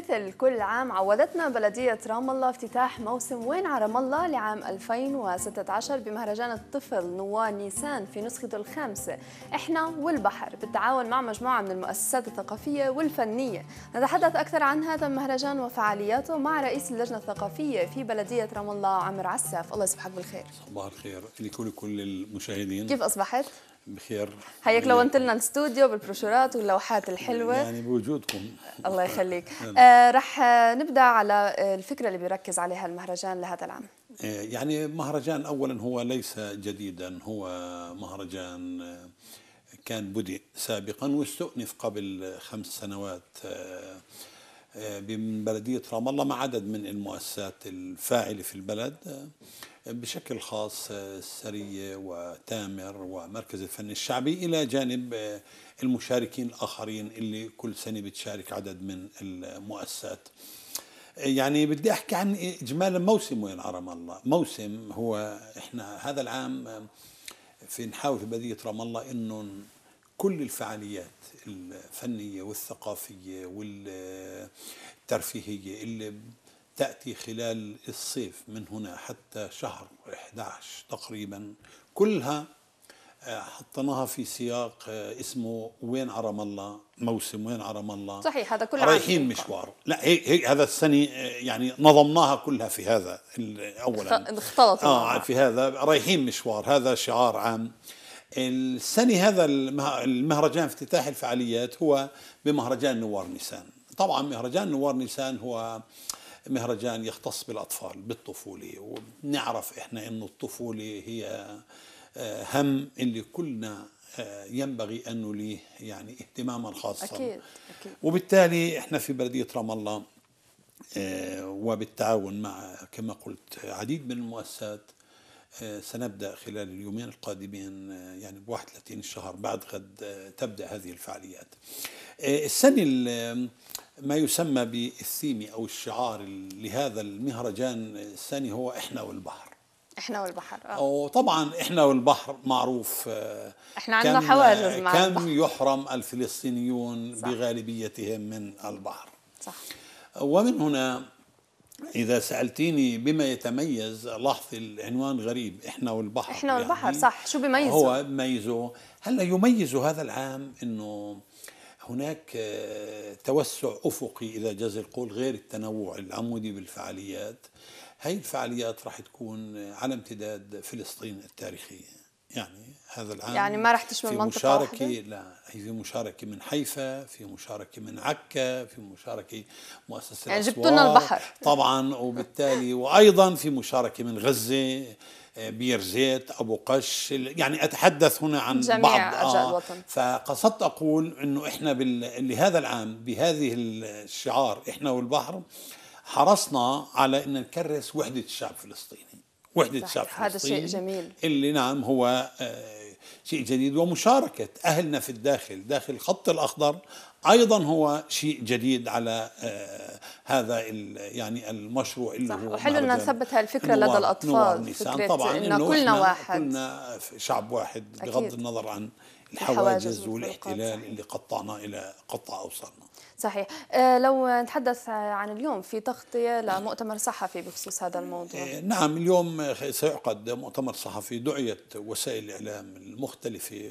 مثل كل عام عودتنا بلدية رام الله افتتاح موسم وين على رام الله لعام 2016 بمهرجان الطفل نوار نيسان في نسخته الخامسة احنا والبحر بالتعاون مع مجموعة من المؤسسات الثقافية والفنية نتحدث أكثر عن هذا المهرجان وفعالياته مع رئيس اللجنة الثقافية في بلدية رام الله عمر عساف الله يصبحك بالخير صباح الخير لكل كل المشاهدين كيف أصبحت؟ بخير هيك لونت لنا الاستوديو بالبروشورات واللوحات الحلوه يعني بوجودكم الله يخليك آه رح نبدا على الفكره اللي بيركز عليها المهرجان لهذا العام آه، يعني مهرجان اولا هو ليس جديدا هو مهرجان آه، كان بدي سابقا واستؤنف قبل خمس سنوات آه من بلدية رام الله مع عدد من المؤسسات الفاعلة في البلد آه، بشكل خاص آه، السرية وتامر ومركز الفن الشعبي إلى جانب آه، المشاركين الآخرين اللي كل سنة بتشارك عدد من المؤسسات يعني بدي أحكي عن إجمالا موسم وين رام الله موسم هو إحنا هذا العام في نحاول في بلدية رام الله إنه كل الفعاليات الفنية والثقافية وال الترفيهية اللي تأتي خلال الصيف من هنا حتى شهر 11 تقريبا كلها آه، حطيناها في سياق آه، اسمه وين عرم الله موسم وين عرم الله صحيح هذا كل رايحين مشوار لا هيك هي هذا السنه آه، يعني نظمناها كلها في هذا اولا اختلط اه في هذا رايحين مشوار هذا شعار عام السنه هذا المهرجان افتتاح الفعاليات هو بمهرجان نوار نيسان طبعا مهرجان نوار نيسان هو مهرجان يختص بالاطفال بالطفوله وبنعرف احنا انه الطفوله هي آه، هم اللي كلنا آه، ينبغي انه ليه يعني اهتماما خاصا اكيد اكيد وبالتالي احنا في بلديه رام الله آه، وبالتعاون مع كما قلت عديد من المؤسسات سنبدأ خلال اليومين القادمين آه، يعني ب 31 الشهر بعد غد آه، تبدأ هذه الفعاليات آه، السنة ما يسمى بالثيمي أو الشعار لهذا المهرجان السنة هو إحنا والبحر احنا والبحر اه وطبعا احنا والبحر معروف احنا عندنا حواجز مع كم يحرم الفلسطينيون صح. بغالبيتهم من البحر صح ومن هنا إذا سألتيني بما يتميز لاحظي العنوان غريب إحنا والبحر إحنا والبحر يعني صح شو بيميزه؟ هو بيميزه هلا يميزه هذا العام إنه هناك آه، توسع أفقي إذا جاز القول غير التنوع العمودي بالفعاليات هاي الفعاليات راح تكون آه، على امتداد فلسطين التاريخية يعني هذا العام يعني ما راح تشمل منطقة مشاركة واحدة؟ لا في مشاركة من حيفا في مشاركة من عكا في مشاركة مؤسسة يعني جبتوا لنا البحر طبعا وبالتالي وأيضا في مشاركة من غزة آه، بير زيت أبو قش يعني أتحدث هنا عن جميع بعض أرجاء آه الوطن فقصدت أقول أنه إحنا لهذا العام بهذه الشعار إحنا والبحر حرصنا على أن نكرس وحدة الشعب الفلسطيني وحدة شعب الفلسطيني هذا شيء جميل اللي نعم هو آه، شيء جديد ومشاركة أهلنا في الداخل داخل الخط الأخضر أيضا هو شيء جديد على آه، هذا يعني المشروع اللي صح. هو وحلو أن نثبت هالفكرة لدى الأطفال فكرة طبعا إنه كلنا واحد كلنا شعب واحد بغض النظر عن الحواجز والاحتلال اللي قطعنا الى قطع اوصالنا صحيح آه، لو نتحدث عن اليوم في تغطية لمؤتمر صحفي بخصوص هذا الموضوع آه، نعم اليوم سيعقد مؤتمر صحفي دعيت وسائل الإعلام المختلفة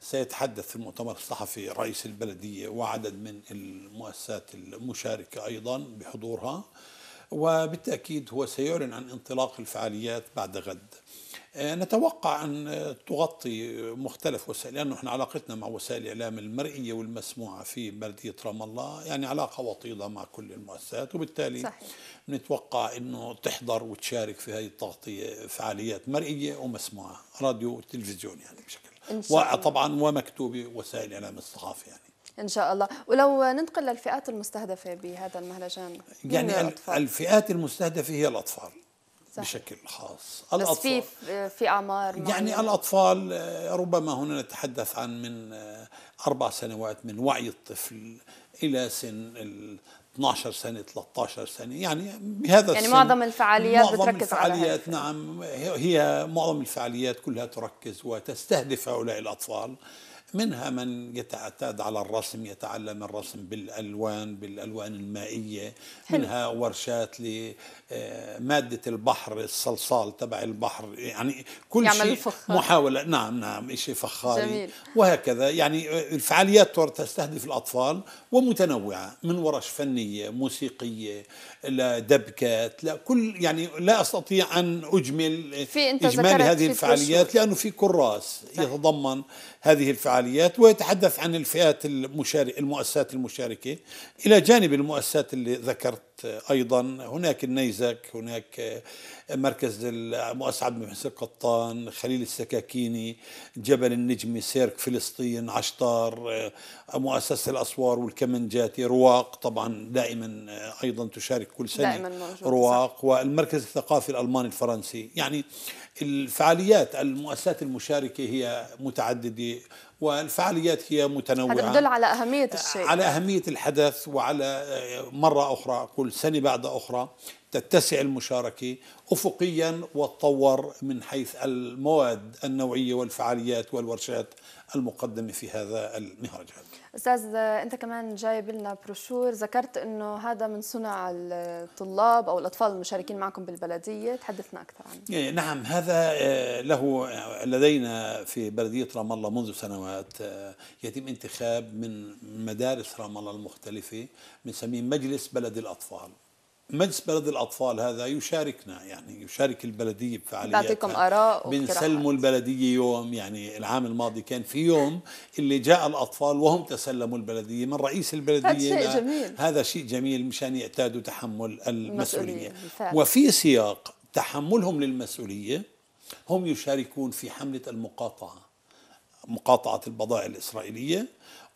وسيتحدث المؤتمر الصحفي رئيس البلدية وعدد من المؤسسات المشاركة أيضا بحضورها وبالتأكيد هو سيعلن عن انطلاق الفعاليات بعد غد آه، نتوقع أن تغطي مختلف وسائل لأنه إحنا علاقتنا مع وسائل الإعلام المرئية والمسموعة في بلدية رام الله يعني علاقة وطيدة مع كل المؤسسات وبالتالي صحيح. نتوقع أنه تحضر وتشارك في هذه التغطية فعاليات مرئية ومسموعة راديو وتلفزيون يعني بشكل وطبعا ومكتوبة وسائل الإعلام الصحافي يعني ان شاء الله ولو ننتقل للفئات المستهدفه بهذا المهرجان يعني الفئات المستهدفه هي الاطفال صح. بشكل خاص بس الأطفال في في اعمار معينة. يعني الاطفال آه، ربما هنا نتحدث عن من آه، اربع سنوات من وعي الطفل الى سن 12 سنه 13 سنه يعني بهذا يعني السن معظم الفعاليات معظم بتركز الفعاليات على نعم هي معظم الفعاليات كلها تركز وتستهدف هؤلاء الاطفال منها من يتعتاد على الرسم يتعلم الرسم بالألوان بالألوان المائية حلو. منها ورشات لمادة آه، البحر الصلصال تبع البحر يعني كل شيء فخار. محاولة نعم نعم شيء فخاري جميل. وهكذا يعني الفعاليات تستهدف الأطفال ومتنوعة من ورش فنية موسيقية لدبكات لا كل يعني لا أستطيع أن أجمل في انت إجمال هذه الفعاليات لأنه في كراس يتضمن هذه الفعاليات الفعاليات ويتحدث عن الفئات المشارك المؤسسات المشاركة إلى جانب المؤسسات اللي ذكرت آه، أيضا هناك النيزك هناك آه، مركز المؤسسة عبد المحسن قطان خليل السكاكيني جبل النجم سيرك فلسطين عشتار آه، مؤسسة الأسوار والكمنجاتي رواق طبعا دائما أيضا تشارك كل سنة دائما رواق صح. والمركز الثقافي الألماني الفرنسي يعني الفعاليات المؤسسات المشاركة هي متعددة والفعاليات هي متنوعة هذا يدل على أهمية الشيء على أهمية الحدث وعلى مرة أخرى أقول تقول سنة بعد أخرى تتسع المشاركة أفقيا وتطور من حيث المواد النوعية والفعاليات والورشات المقدمة في هذا المهرجان استاذ انت كمان جايب لنا بروشور ذكرت انه هذا من صنع الطلاب او الاطفال المشاركين معكم بالبلديه تحدثنا اكثر عنه إيه، نعم هذا آه، له آه، لدينا في بلديه رام الله منذ سنوات آه، يتم انتخاب من مدارس رام الله المختلفه بنسميه مجلس بلد الاطفال مجلس بلد الأطفال هذا يشاركنا يعني يشارك البلدية بفعاليات بيعطيكم آراء بنسلموا البلدية يوم يعني العام الماضي كان في يوم اللي جاء الأطفال وهم تسلموا البلدية من رئيس البلدية هذا شيء جميل هذا شيء جميل مشان يعتادوا تحمل المسؤولية وفي سياق تحملهم للمسؤولية هم يشاركون في حملة المقاطعة مقاطعة البضائع الإسرائيلية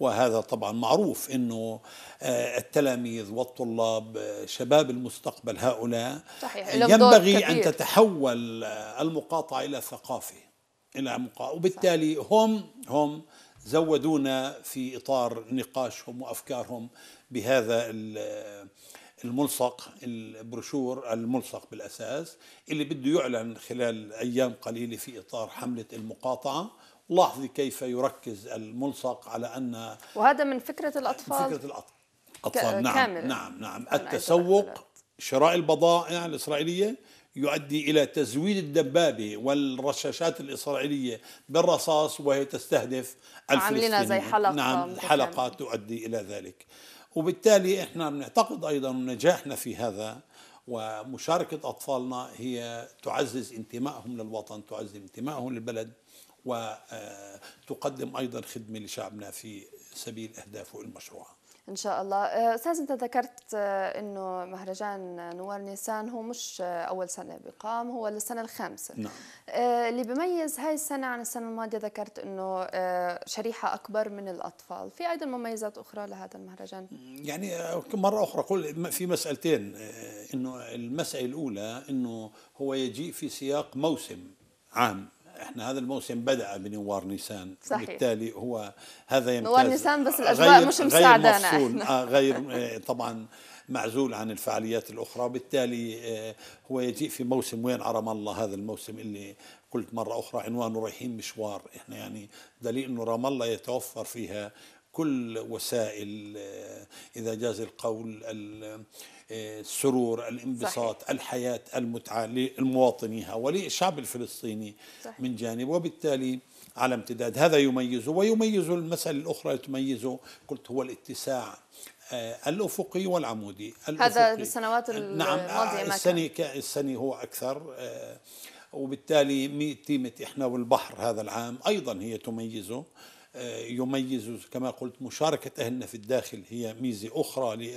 وهذا طبعا معروف انه آه، التلاميذ والطلاب آه، شباب المستقبل هؤلاء صحيح. ينبغي ان تتحول آه، المقاطعه الى ثقافه الى مقاطعة. وبالتالي هم هم زودونا في اطار نقاشهم وافكارهم بهذا الملصق البروشور الملصق بالاساس اللي بده يعلن خلال ايام قليله في اطار حمله المقاطعه لاحظي كيف يركز الملصق على أن وهذا من فكرة الأطفال فكرة الأطفال نعم كامل. نعم نعم التسوق شراء البضائع الإسرائيلية يؤدي إلى تزويد الدبابة والرشاشات الإسرائيلية بالرصاص وهي تستهدف الفلسطينيين زي حلقة نعم حلقة تؤدي إلى ذلك وبالتالي احنا بنعتقد ايضا نجاحنا في هذا ومشاركة أطفالنا هي تعزز انتمائهم للوطن تعزز انتمائهم للبلد وتقدم أيضا خدمة لشعبنا في سبيل أهدافه المشروعة ان شاء الله أه، استاذ انت ذكرت أه، انه مهرجان نوار نيسان هو مش أه، اول سنه بيقام هو للسنه الخامسه نعم. اللي بميز هاي السنه عن السنه الماضيه ذكرت انه شريحه اكبر من الاطفال في ايضا مميزات اخرى لهذا المهرجان يعني مره اخرى اقول في مسالتين انه المساله الاولى انه هو يجيء في سياق موسم عام احنا هذا الموسم بدا بنوار نيسان صحيح. بالتالي هو هذا يمتاز نوار نيسان بس الاجواء غير مش مساعدانا غير, مفصول آه غير آه، طبعا معزول عن الفعاليات الاخرى بالتالي آه، هو يجيء في موسم وين عرم الله هذا الموسم اللي قلت مره اخرى عنوانه رايحين مشوار احنا يعني دليل انه رام الله يتوفر فيها كل وسائل آه، إذا جاز القول آه، السرور الانبساط صحيح. الحياة المتعة لمواطنيها وللشعب الفلسطيني صحيح. من جانب وبالتالي على امتداد هذا يميزه ويميز المسألة الأخرى تميزه قلت هو الاتساع آه، الافقي والعمودي الأفقي. هذا بالسنوات نعم، الماضيه نعم السنه السنه هو اكثر وبالتالي تيمه احنا والبحر هذا العام ايضا هي تميزه آه، يميز كما قلت مشاركة أهلنا في الداخل هي ميزة أخرى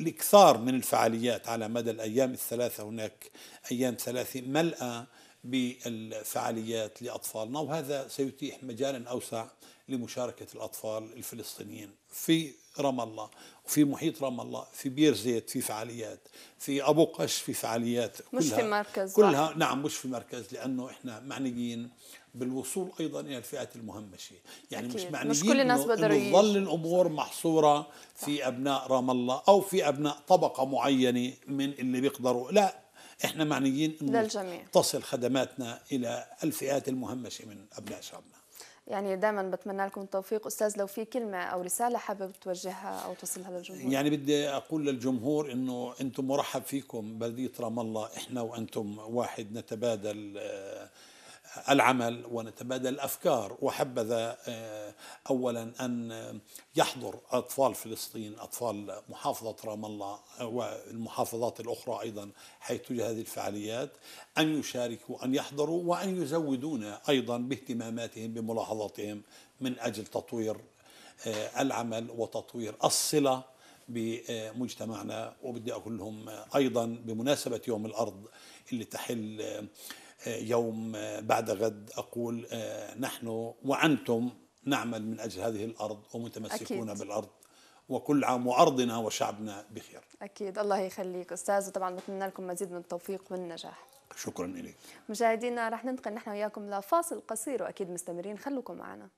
الإكثار من الفعاليات على مدى الأيام الثلاثة هناك أيام ثلاثة ملأة بالفعاليات لأطفالنا وهذا سيتيح مجالا أوسع لمشاركة الأطفال الفلسطينيين في رام الله وفي محيط رام الله في بير زيت في فعاليات في أبو قش في فعاليات مش كلها في مركز كلها نعم مش في مركز لأنه إحنا معنيين بالوصول ايضا الى الفئه المهمشه يعني أكيد. مش معنى مش كل الناس بقدروا تظل الامور محصوره صح. في ابناء رام الله او في ابناء طبقه معينه من اللي بيقدروا لا احنا معنيين انه للجميع. تصل خدماتنا الى الفئات المهمشه من ابناء شعبنا يعني دائما بتمنى لكم التوفيق استاذ لو في كلمه او رساله حابب توجهها او توصلها للجمهور يعني بدي اقول للجمهور انه انتم مرحب فيكم بلديه رام الله احنا وانتم واحد نتبادل آه، العمل ونتبادل الافكار وحبذا آه، اولا ان يحضر اطفال فلسطين اطفال محافظه رام الله آه، والمحافظات الاخرى ايضا حيث توجد هذه الفعاليات ان يشاركوا ان يحضروا وان يزودونا ايضا باهتماماتهم بملاحظاتهم من اجل تطوير آه، العمل وتطوير الصله بمجتمعنا وبدي اقول لهم ايضا بمناسبه يوم الارض اللي تحل يوم آه، بعد غد أقول آه، نحن وأنتم نعمل من أجل هذه الأرض ومتمسكون أكيد. بالأرض وكل عام وأرضنا وشعبنا بخير أكيد الله يخليك أستاذ وطبعا نتمنى لكم مزيد من التوفيق والنجاح شكرا إليك مشاهدينا رح ننتقل نحن وياكم لفاصل قصير وأكيد مستمرين خلوكم معنا